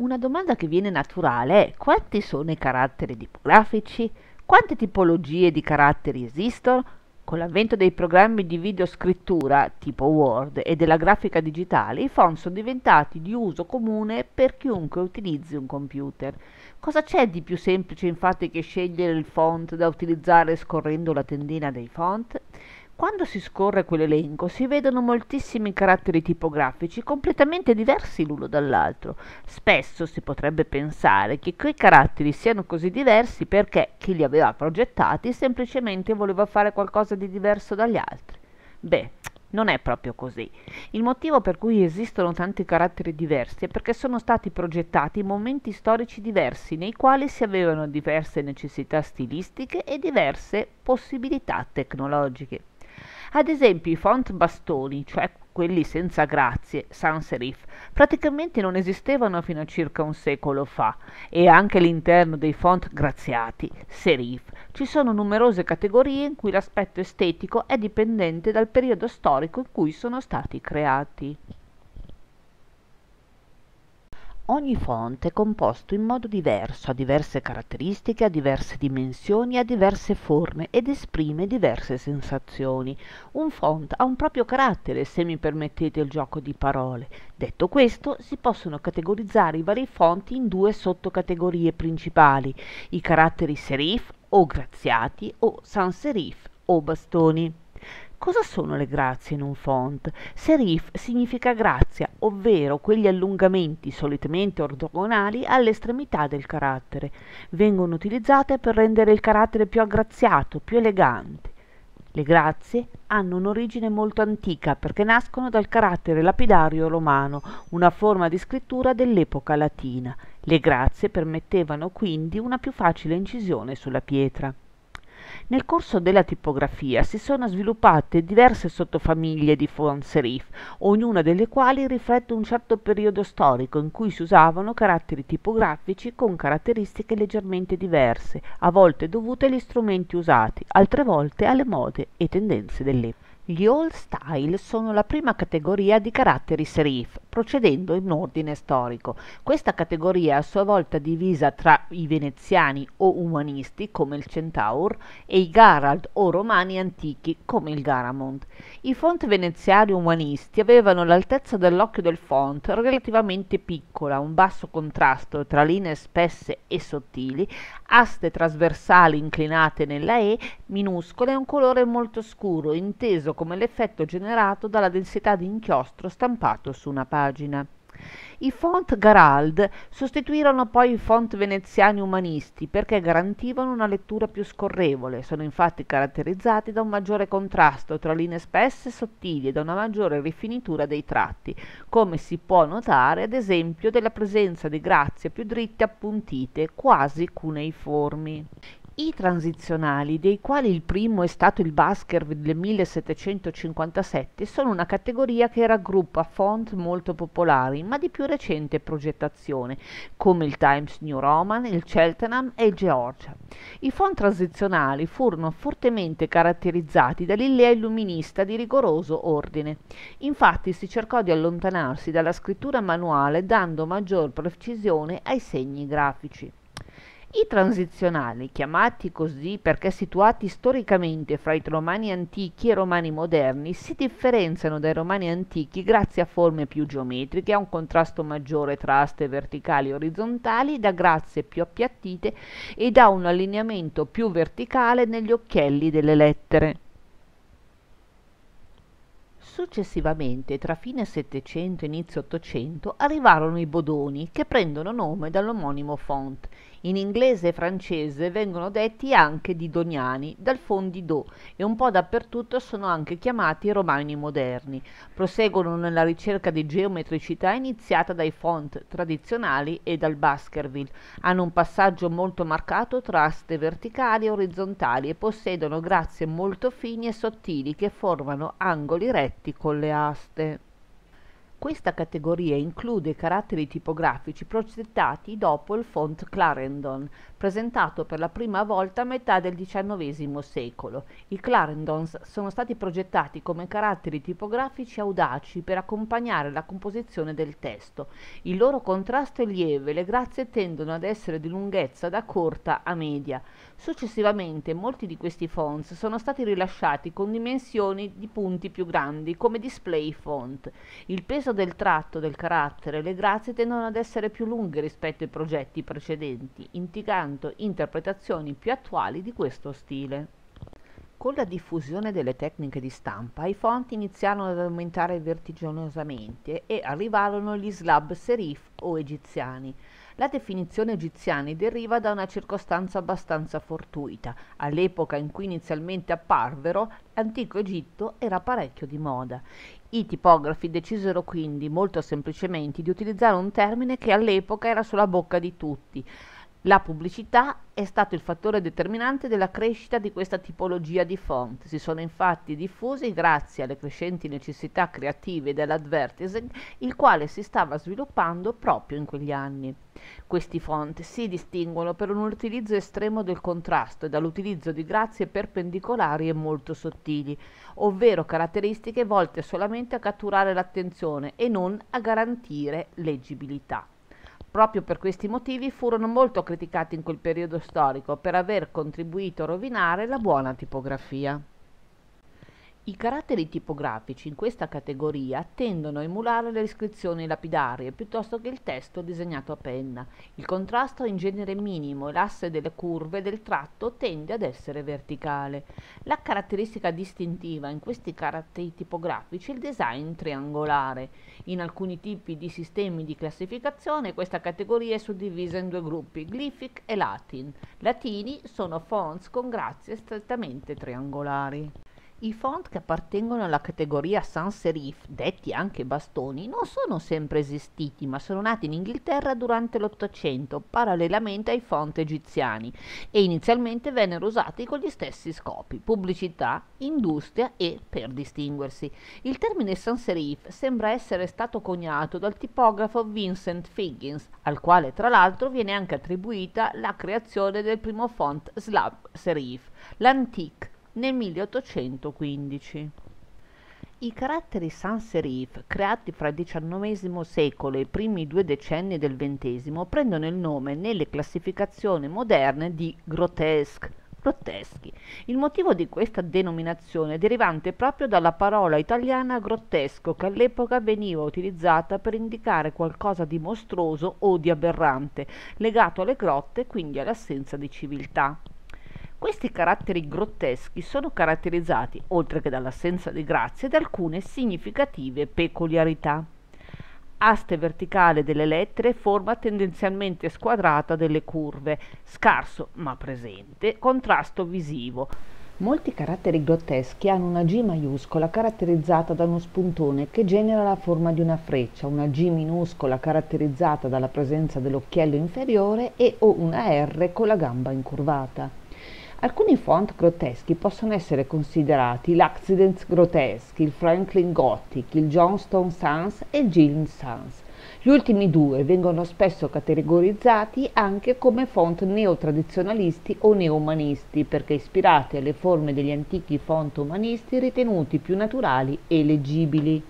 Una domanda che viene naturale è quanti sono i caratteri tipografici? Quante tipologie di caratteri esistono? Con l'avvento dei programmi di videoscrittura tipo Word e della grafica digitale, i font sono diventati di uso comune per chiunque utilizzi un computer. Cosa c'è di più semplice infatti che scegliere il font da utilizzare scorrendo la tendina dei font? Quando si scorre quell'elenco si vedono moltissimi caratteri tipografici completamente diversi l'uno dall'altro. Spesso si potrebbe pensare che quei caratteri siano così diversi perché chi li aveva progettati semplicemente voleva fare qualcosa di diverso dagli altri. Beh, non è proprio così. Il motivo per cui esistono tanti caratteri diversi è perché sono stati progettati momenti storici diversi nei quali si avevano diverse necessità stilistiche e diverse possibilità tecnologiche. Ad esempio i font bastoni, cioè quelli senza grazie, sans serif, praticamente non esistevano fino a circa un secolo fa e anche all'interno dei font graziati, serif, ci sono numerose categorie in cui l'aspetto estetico è dipendente dal periodo storico in cui sono stati creati. Ogni fonte è composto in modo diverso, ha diverse caratteristiche, ha diverse dimensioni, ha diverse forme ed esprime diverse sensazioni. Un font ha un proprio carattere, se mi permettete il gioco di parole. Detto questo, si possono categorizzare i vari fonti in due sottocategorie principali, i caratteri serif o graziati o sans serif o bastoni. Cosa sono le grazie in un font? Serif significa grazia, ovvero quegli allungamenti solitamente ortogonali all'estremità del carattere. Vengono utilizzate per rendere il carattere più aggraziato, più elegante. Le grazie hanno un'origine molto antica perché nascono dal carattere lapidario romano, una forma di scrittura dell'epoca latina. Le grazie permettevano quindi una più facile incisione sulla pietra. Nel corso della tipografia si sono sviluppate diverse sottofamiglie di font serif, ognuna delle quali riflette un certo periodo storico in cui si usavano caratteri tipografici con caratteristiche leggermente diverse, a volte dovute agli strumenti usati, altre volte alle mode e tendenze dell'epoca. Gli old style sono la prima categoria di caratteri serif, procedendo in ordine storico. Questa categoria è a sua volta divisa tra i veneziani o umanisti, come il Centaur, e i Garald o romani antichi, come il Garamond. I font veneziani umanisti avevano l'altezza dell'occhio del font relativamente piccola, un basso contrasto tra linee spesse e sottili, aste trasversali inclinate nella E, minuscole e un colore molto scuro, inteso come l'effetto generato dalla densità di inchiostro stampato su una pagina. I font Garald sostituirono poi i font veneziani umanisti perché garantivano una lettura più scorrevole, sono infatti caratterizzati da un maggiore contrasto tra linee spesse e sottili e da una maggiore rifinitura dei tratti, come si può notare ad esempio della presenza di grazie più dritte e appuntite, quasi cuneiformi. I transizionali, dei quali il primo è stato il Baskerville del 1757, sono una categoria che raggruppa font molto popolari, ma di più recente progettazione, come il Times New Roman, il Cheltenham e il Georgia. I font transizionali furono fortemente caratterizzati dall'idea illuminista di rigoroso ordine. Infatti si cercò di allontanarsi dalla scrittura manuale dando maggior precisione ai segni grafici. I transizionali, chiamati così perché situati storicamente fra i romani antichi e i romani moderni, si differenziano dai romani antichi grazie a forme più geometriche, a un contrasto maggiore tra aste verticali e orizzontali, da grazie più appiattite e da un allineamento più verticale negli occhielli delle lettere. Successivamente, tra fine Settecento e inizio Ottocento, arrivarono i bodoni, che prendono nome dall'omonimo font in inglese e francese vengono detti anche didoniani, dal fondi do, e un po' dappertutto sono anche chiamati romani moderni. Proseguono nella ricerca di geometricità iniziata dai font tradizionali e dal Baskerville. Hanno un passaggio molto marcato tra aste verticali e orizzontali e possiedono grazie molto fini e sottili che formano angoli retti con le aste. Questa categoria include caratteri tipografici progettati dopo il font Clarendon presentato per la prima volta a metà del XIX secolo. I Clarendons sono stati progettati come caratteri tipografici audaci per accompagnare la composizione del testo. Il loro contrasto è lieve, le grazie tendono ad essere di lunghezza da corta a media. Successivamente molti di questi fonts sono stati rilasciati con dimensioni di punti più grandi come display font. Il peso del tratto del carattere e le grazie tendono ad essere più lunghe rispetto ai progetti precedenti, indicando pertanto interpretazioni più attuali di questo stile. Con la diffusione delle tecniche di stampa, i font iniziarono ad aumentare vertiginosamente e arrivarono gli slab serif o egiziani. La definizione egiziani deriva da una circostanza abbastanza fortuita. All'epoca in cui inizialmente apparvero, l'antico Egitto era parecchio di moda. I tipografi decisero quindi molto semplicemente di utilizzare un termine che all'epoca era sulla bocca di tutti, la pubblicità è stato il fattore determinante della crescita di questa tipologia di font. Si sono infatti diffusi grazie alle crescenti necessità creative dell'advertising, il quale si stava sviluppando proprio in quegli anni. Questi font si distinguono per un utilizzo estremo del contrasto e dall'utilizzo di grazie perpendicolari e molto sottili, ovvero caratteristiche volte solamente a catturare l'attenzione e non a garantire leggibilità. Proprio per questi motivi furono molto criticati in quel periodo storico per aver contribuito a rovinare la buona tipografia. I caratteri tipografici in questa categoria tendono a emulare le iscrizioni lapidarie piuttosto che il testo disegnato a penna. Il contrasto è in genere minimo e l'asse delle curve del tratto tende ad essere verticale. La caratteristica distintiva in questi caratteri tipografici è il design triangolare. In alcuni tipi di sistemi di classificazione questa categoria è suddivisa in due gruppi, glyphic e latin. Latini sono fonts con grazie strettamente triangolari. I font che appartengono alla categoria sans serif, detti anche bastoni, non sono sempre esistiti, ma sono nati in Inghilterra durante l'Ottocento, parallelamente ai font egiziani, e inizialmente vennero usati con gli stessi scopi, pubblicità, industria e per distinguersi. Il termine sans serif sembra essere stato coniato dal tipografo Vincent Figgins, al quale tra l'altro viene anche attribuita la creazione del primo font slab serif, l'antique nel 1815. I caratteri sans serif, creati fra il XIX secolo e i primi due decenni del XX, prendono il nome nelle classificazioni moderne di grotesque, grotteschi. Il motivo di questa denominazione è derivante proprio dalla parola italiana grottesco che all'epoca veniva utilizzata per indicare qualcosa di mostruoso o di aberrante, legato alle grotte quindi all'assenza di civiltà. Questi caratteri grotteschi sono caratterizzati, oltre che dall'assenza di grazie, da alcune significative peculiarità. Aste verticale delle lettere forma tendenzialmente squadrata delle curve, scarso ma presente contrasto visivo. Molti caratteri grotteschi hanno una G maiuscola caratterizzata da uno spuntone che genera la forma di una freccia, una G minuscola caratterizzata dalla presenza dell'occhiello inferiore e o una R con la gamba incurvata. Alcuni font grotteschi possono essere considerati l'Accident Grotesque, il Franklin Gothic, il Johnstone Sans e il Gene Sans. Gli ultimi due vengono spesso categorizzati anche come font neotradizionalisti o neoumanisti perché ispirati alle forme degli antichi font umanisti ritenuti più naturali e leggibili.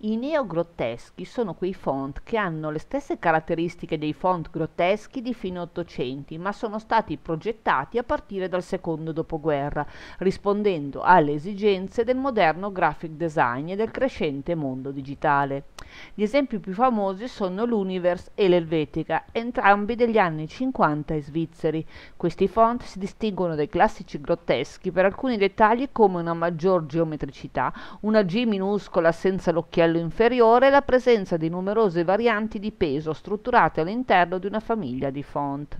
I neogrotteschi sono quei font che hanno le stesse caratteristiche dei font grotteschi di fine 800, ma sono stati progettati a partire dal secondo dopoguerra, rispondendo alle esigenze del moderno graphic design e del crescente mondo digitale. Gli esempi più famosi sono l'Universe e l'Elvetica, entrambi degli anni 50 e svizzeri. Questi font si distinguono dai classici grotteschi per alcuni dettagli come una maggior geometricità, una G minuscola senza l'occhiale livello inferiore la presenza di numerose varianti di peso strutturate all'interno di una famiglia di font.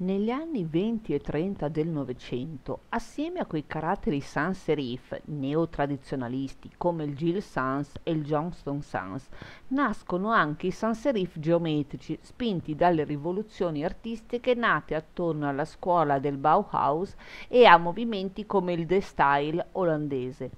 Negli anni 20 e 30 del Novecento, assieme a quei caratteri sans serif neotradizionalisti come il Gill Sans e il Johnston Sans, nascono anche i sans serif geometrici, spinti dalle rivoluzioni artistiche nate attorno alla scuola del Bauhaus e a movimenti come il De Style olandese.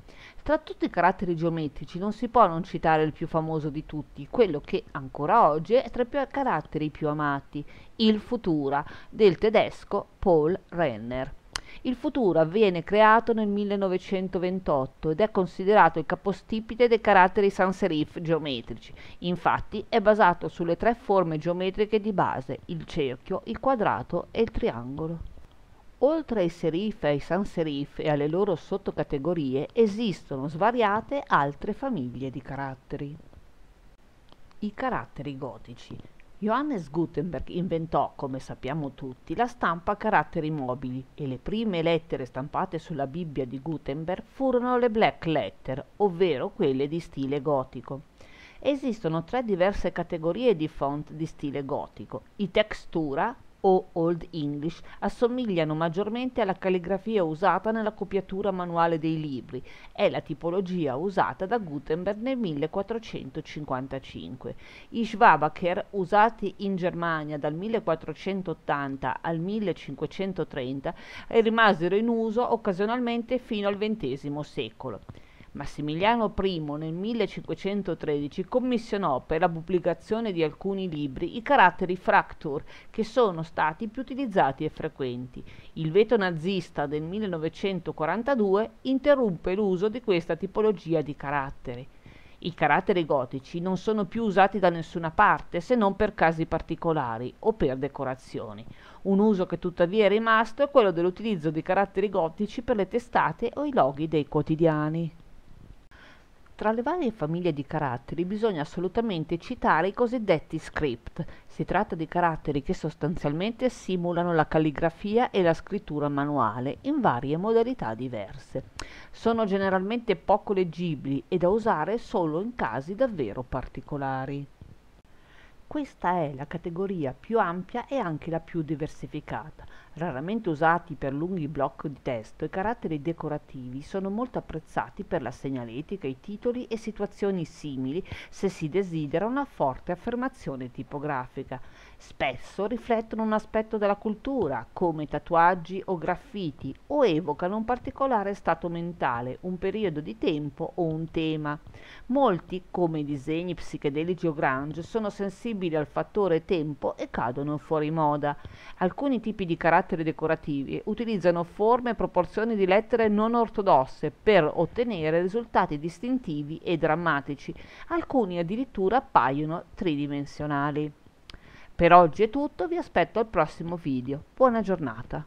Tra tutti i caratteri geometrici non si può non citare il più famoso di tutti, quello che ancora oggi è tra i caratteri più amati, il Futura, del tedesco Paul Renner. Il Futura viene creato nel 1928 ed è considerato il capostipite dei caratteri sans serif geometrici. Infatti è basato sulle tre forme geometriche di base, il cerchio, il quadrato e il triangolo. Oltre ai serif e ai sans-serif e alle loro sottocategorie esistono svariate altre famiglie di caratteri. I caratteri gotici. Johannes Gutenberg inventò, come sappiamo tutti, la stampa a caratteri mobili e le prime lettere stampate sulla Bibbia di Gutenberg furono le black letter, ovvero quelle di stile gotico. Esistono tre diverse categorie di font di stile gotico, i textura, o Old English assomigliano maggiormente alla calligrafia usata nella copiatura manuale dei libri, è la tipologia usata da Gutenberg nel 1455. I Schwabacher, usati in Germania dal 1480 al 1530, rimasero in uso occasionalmente fino al XX secolo. Massimiliano I nel 1513 commissionò per la pubblicazione di alcuni libri i caratteri fractur che sono stati più utilizzati e frequenti. Il veto nazista del 1942 interruppe l'uso di questa tipologia di caratteri. I caratteri gotici non sono più usati da nessuna parte se non per casi particolari o per decorazioni. Un uso che tuttavia è rimasto è quello dell'utilizzo di caratteri gotici per le testate o i loghi dei quotidiani. Tra le varie famiglie di caratteri bisogna assolutamente citare i cosiddetti script. Si tratta di caratteri che sostanzialmente simulano la calligrafia e la scrittura manuale in varie modalità diverse. Sono generalmente poco leggibili e da usare solo in casi davvero particolari. Questa è la categoria più ampia e anche la più diversificata. Raramente usati per lunghi blocchi di testo, i caratteri decorativi sono molto apprezzati per la segnaletica, i titoli e situazioni simili se si desidera una forte affermazione tipografica spesso riflettono un aspetto della cultura, come tatuaggi o graffiti, o evocano un particolare stato mentale, un periodo di tempo o un tema. Molti, come i disegni psichedelici o grunge, sono sensibili al fattore tempo e cadono fuori moda. Alcuni tipi di caratteri decorativi utilizzano forme e proporzioni di lettere non ortodosse per ottenere risultati distintivi e drammatici, alcuni addirittura appaiono tridimensionali. Per oggi è tutto, vi aspetto al prossimo video. Buona giornata!